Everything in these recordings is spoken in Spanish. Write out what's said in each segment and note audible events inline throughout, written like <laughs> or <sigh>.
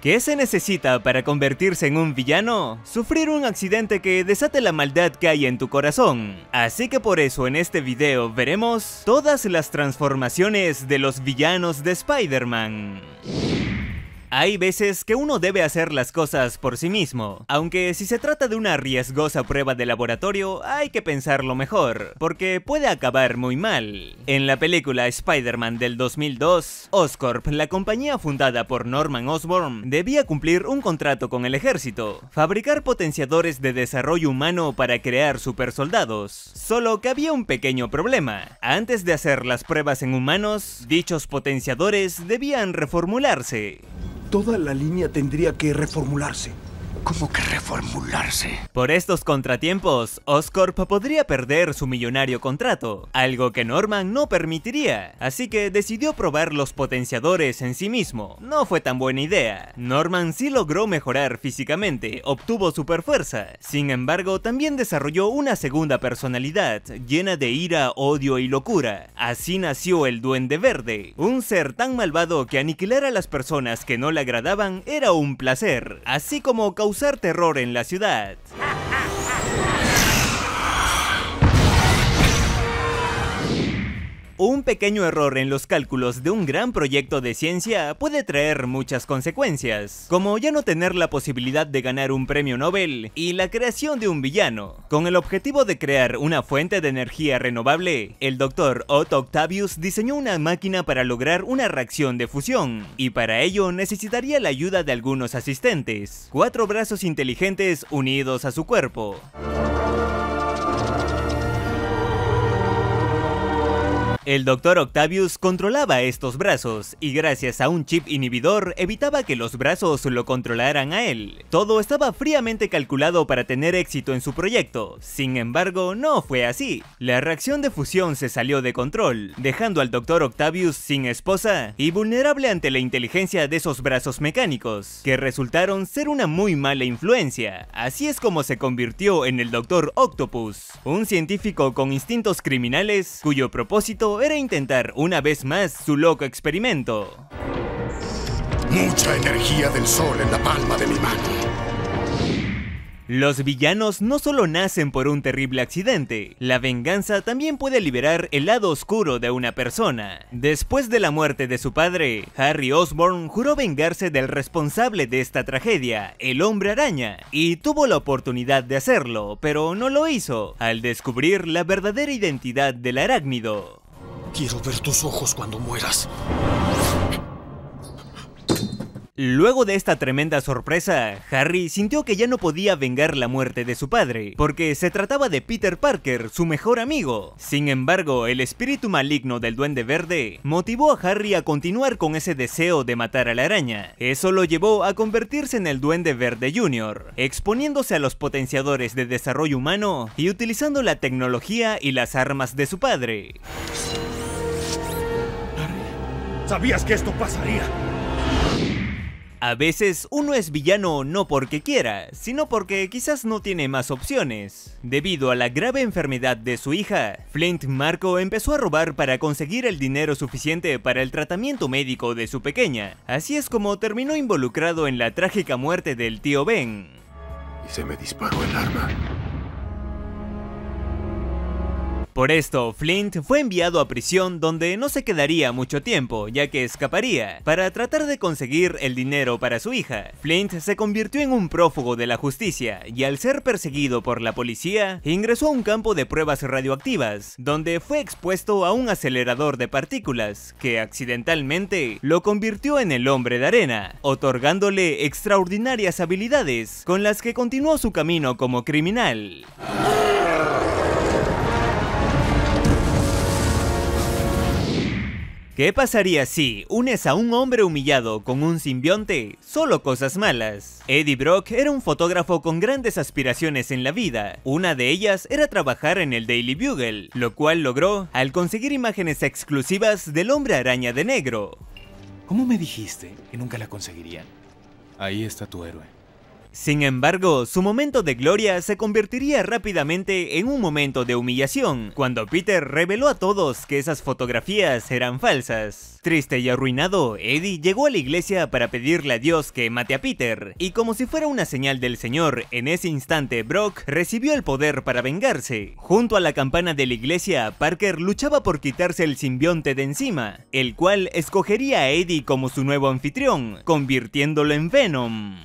¿Qué se necesita para convertirse en un villano? Sufrir un accidente que desate la maldad que hay en tu corazón. Así que por eso en este video veremos todas las transformaciones de los villanos de Spider-Man. Hay veces que uno debe hacer las cosas por sí mismo, aunque si se trata de una riesgosa prueba de laboratorio hay que pensarlo mejor, porque puede acabar muy mal. En la película Spider-Man del 2002, Oscorp, la compañía fundada por Norman Osborn, debía cumplir un contrato con el ejército, fabricar potenciadores de desarrollo humano para crear supersoldados, solo que había un pequeño problema. Antes de hacer las pruebas en humanos, dichos potenciadores debían reformularse. Toda la línea tendría que reformularse como que reformularse. Por estos contratiempos, Oscorp podría perder su millonario contrato, algo que Norman no permitiría, así que decidió probar los potenciadores en sí mismo. No fue tan buena idea. Norman sí logró mejorar físicamente, obtuvo superfuerza. Sin embargo, también desarrolló una segunda personalidad, llena de ira, odio y locura. Así nació el Duende Verde, un ser tan malvado que aniquilar a las personas que no le agradaban era un placer, así como causar terror en la ciudad. un pequeño error en los cálculos de un gran proyecto de ciencia puede traer muchas consecuencias, como ya no tener la posibilidad de ganar un premio Nobel y la creación de un villano. Con el objetivo de crear una fuente de energía renovable, el doctor Otto Octavius diseñó una máquina para lograr una reacción de fusión, y para ello necesitaría la ayuda de algunos asistentes, cuatro brazos inteligentes unidos a su cuerpo. El doctor Octavius controlaba estos brazos y gracias a un chip inhibidor evitaba que los brazos lo controlaran a él. Todo estaba fríamente calculado para tener éxito en su proyecto, sin embargo no fue así. La reacción de fusión se salió de control, dejando al doctor Octavius sin esposa y vulnerable ante la inteligencia de esos brazos mecánicos, que resultaron ser una muy mala influencia. Así es como se convirtió en el doctor Octopus, un científico con instintos criminales cuyo propósito era intentar una vez más su loco experimento. Mucha energía del sol en la palma de mi mano. Los villanos no solo nacen por un terrible accidente, la venganza también puede liberar el lado oscuro de una persona. Después de la muerte de su padre, Harry Osborn juró vengarse del responsable de esta tragedia, el hombre araña, y tuvo la oportunidad de hacerlo, pero no lo hizo, al descubrir la verdadera identidad del arácnido. Quiero ver tus ojos cuando mueras. Luego de esta tremenda sorpresa, Harry sintió que ya no podía vengar la muerte de su padre, porque se trataba de Peter Parker, su mejor amigo. Sin embargo, el espíritu maligno del Duende Verde motivó a Harry a continuar con ese deseo de matar a la araña. Eso lo llevó a convertirse en el Duende Verde Jr., exponiéndose a los potenciadores de desarrollo humano y utilizando la tecnología y las armas de su padre. ¿Sabías que esto pasaría? A veces uno es villano no porque quiera, sino porque quizás no tiene más opciones. Debido a la grave enfermedad de su hija, Flint Marco empezó a robar para conseguir el dinero suficiente para el tratamiento médico de su pequeña. Así es como terminó involucrado en la trágica muerte del tío Ben. Y se me disparó el arma. Por esto, Flint fue enviado a prisión donde no se quedaría mucho tiempo, ya que escaparía, para tratar de conseguir el dinero para su hija. Flint se convirtió en un prófugo de la justicia y al ser perseguido por la policía, ingresó a un campo de pruebas radioactivas, donde fue expuesto a un acelerador de partículas, que accidentalmente lo convirtió en el hombre de arena, otorgándole extraordinarias habilidades con las que continuó su camino como criminal. ¿Qué pasaría si unes a un hombre humillado con un simbionte? Solo cosas malas. Eddie Brock era un fotógrafo con grandes aspiraciones en la vida. Una de ellas era trabajar en el Daily Bugle, lo cual logró al conseguir imágenes exclusivas del hombre araña de negro. ¿Cómo me dijiste que nunca la conseguiría? Ahí está tu héroe. Sin embargo, su momento de gloria se convertiría rápidamente en un momento de humillación, cuando Peter reveló a todos que esas fotografías eran falsas. Triste y arruinado, Eddie llegó a la iglesia para pedirle a Dios que mate a Peter, y como si fuera una señal del Señor, en ese instante Brock recibió el poder para vengarse. Junto a la campana de la iglesia, Parker luchaba por quitarse el simbionte de encima, el cual escogería a Eddie como su nuevo anfitrión, convirtiéndolo en Venom.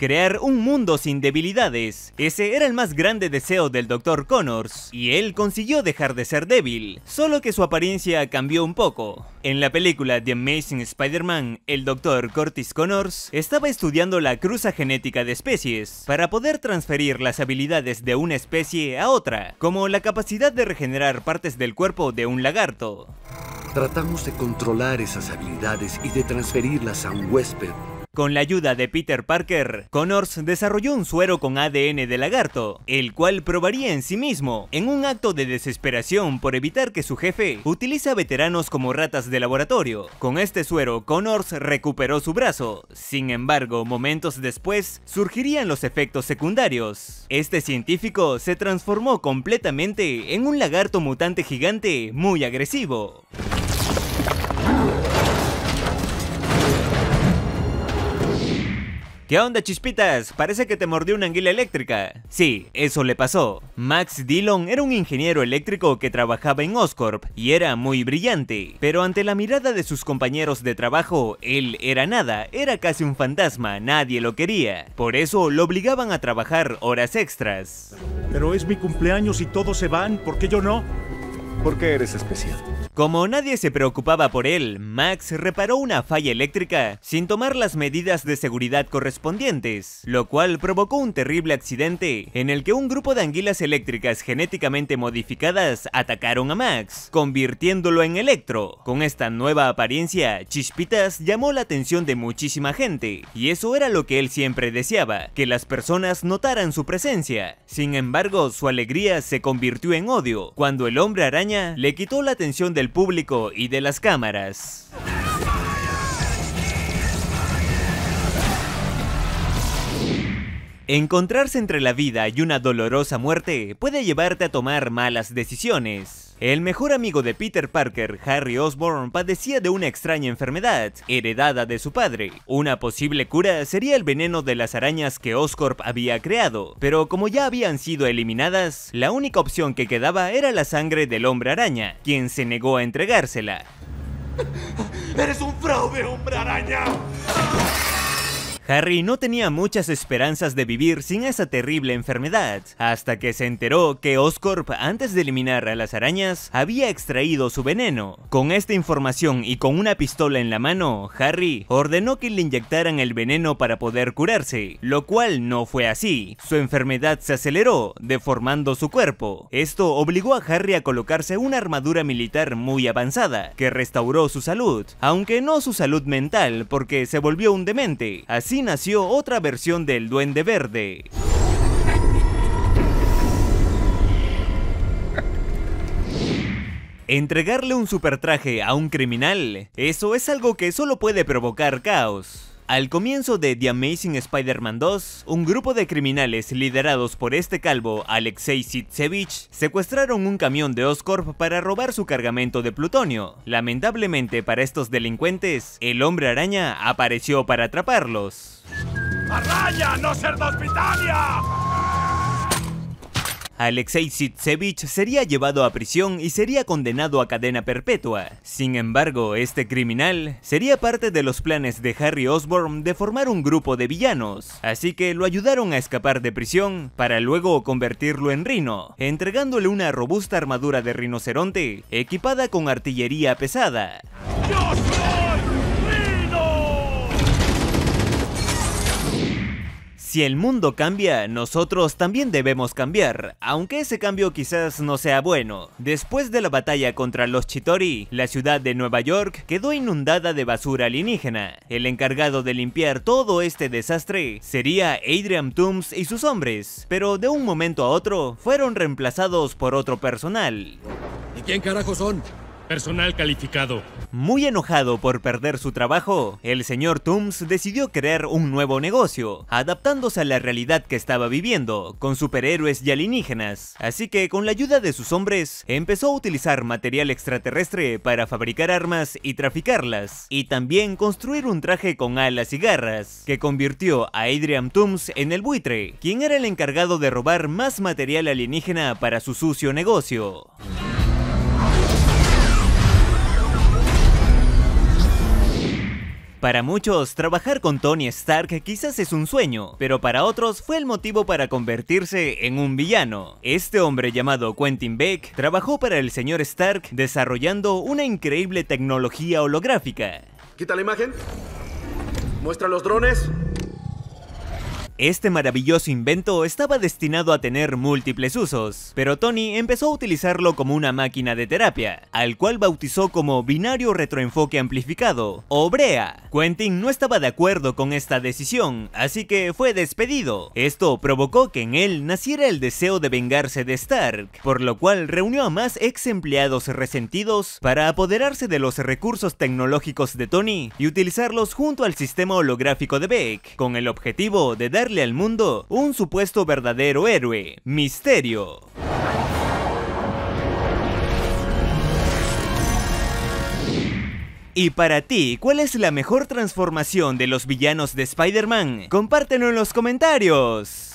crear un mundo sin debilidades. Ese era el más grande deseo del Dr. Connors, y él consiguió dejar de ser débil, solo que su apariencia cambió un poco. En la película The Amazing Spider-Man, el Dr. Curtis Connors estaba estudiando la cruza genética de especies para poder transferir las habilidades de una especie a otra, como la capacidad de regenerar partes del cuerpo de un lagarto. Tratamos de controlar esas habilidades y de transferirlas a un huésped con la ayuda de Peter Parker, Connors desarrolló un suero con ADN de lagarto, el cual probaría en sí mismo, en un acto de desesperación por evitar que su jefe utiliza veteranos como ratas de laboratorio. Con este suero, Connors recuperó su brazo. Sin embargo, momentos después, surgirían los efectos secundarios. Este científico se transformó completamente en un lagarto mutante gigante muy agresivo. ¿Qué onda chispitas? Parece que te mordió una anguila eléctrica. Sí, eso le pasó. Max Dillon era un ingeniero eléctrico que trabajaba en Oscorp y era muy brillante, pero ante la mirada de sus compañeros de trabajo, él era nada, era casi un fantasma, nadie lo quería. Por eso lo obligaban a trabajar horas extras. Pero es mi cumpleaños y todos se van, ¿por qué yo no? Porque eres especial. Como nadie se preocupaba por él, Max reparó una falla eléctrica sin tomar las medidas de seguridad correspondientes, lo cual provocó un terrible accidente en el que un grupo de anguilas eléctricas genéticamente modificadas atacaron a Max, convirtiéndolo en Electro. Con esta nueva apariencia, Chispitas llamó la atención de muchísima gente, y eso era lo que él siempre deseaba, que las personas notaran su presencia. Sin embargo, su alegría se convirtió en odio, cuando el hombre araña le quitó la atención de del público y de las cámaras. Encontrarse entre la vida y una dolorosa muerte puede llevarte a tomar malas decisiones. El mejor amigo de Peter Parker, Harry Osborn, padecía de una extraña enfermedad, heredada de su padre. Una posible cura sería el veneno de las arañas que Oscorp había creado, pero como ya habían sido eliminadas, la única opción que quedaba era la sangre del hombre araña, quien se negó a entregársela. <laughs> ¡Eres un fraude, hombre araña! Harry no tenía muchas esperanzas de vivir sin esa terrible enfermedad, hasta que se enteró que Oscorp, antes de eliminar a las arañas, había extraído su veneno. Con esta información y con una pistola en la mano, Harry ordenó que le inyectaran el veneno para poder curarse, lo cual no fue así. Su enfermedad se aceleró, deformando su cuerpo. Esto obligó a Harry a colocarse una armadura militar muy avanzada, que restauró su salud, aunque no su salud mental porque se volvió un demente. Así nació otra versión del Duende Verde. Entregarle un supertraje a un criminal, eso es algo que solo puede provocar caos. Al comienzo de The Amazing Spider-Man 2, un grupo de criminales liderados por este calvo, Alexei Sitsevich, secuestraron un camión de Oscorp para robar su cargamento de plutonio. Lamentablemente para estos delincuentes, el hombre araña apareció para atraparlos. ¡Araña, no ser hospitalia! Alexei Sitsevich sería llevado a prisión y sería condenado a cadena perpetua. Sin embargo, este criminal sería parte de los planes de Harry Osborn de formar un grupo de villanos, así que lo ayudaron a escapar de prisión para luego convertirlo en rino, entregándole una robusta armadura de rinoceronte equipada con artillería pesada. Si el mundo cambia, nosotros también debemos cambiar, aunque ese cambio quizás no sea bueno. Después de la batalla contra los Chitori, la ciudad de Nueva York quedó inundada de basura alienígena. El encargado de limpiar todo este desastre sería Adrian Toomes y sus hombres, pero de un momento a otro fueron reemplazados por otro personal. ¿Y quién carajo son? Personal calificado. Muy enojado por perder su trabajo, el señor Tooms decidió crear un nuevo negocio, adaptándose a la realidad que estaba viviendo, con superhéroes y alienígenas. Así que con la ayuda de sus hombres, empezó a utilizar material extraterrestre para fabricar armas y traficarlas, y también construir un traje con alas y garras, que convirtió a Adrian Tooms en el buitre, quien era el encargado de robar más material alienígena para su sucio negocio. Para muchos, trabajar con Tony Stark quizás es un sueño, pero para otros fue el motivo para convertirse en un villano. Este hombre llamado Quentin Beck trabajó para el señor Stark desarrollando una increíble tecnología holográfica. Quita la imagen. Muestra los drones. Este maravilloso invento estaba destinado a tener múltiples usos, pero Tony empezó a utilizarlo como una máquina de terapia, al cual bautizó como binario retroenfoque amplificado, o BREA. Quentin no estaba de acuerdo con esta decisión, así que fue despedido. Esto provocó que en él naciera el deseo de vengarse de Stark, por lo cual reunió a más ex empleados resentidos para apoderarse de los recursos tecnológicos de Tony y utilizarlos junto al sistema holográfico de Beck, con el objetivo de dar al mundo un supuesto verdadero héroe, Misterio. Y para ti, ¿cuál es la mejor transformación de los villanos de Spider-Man? Compártelo en los comentarios.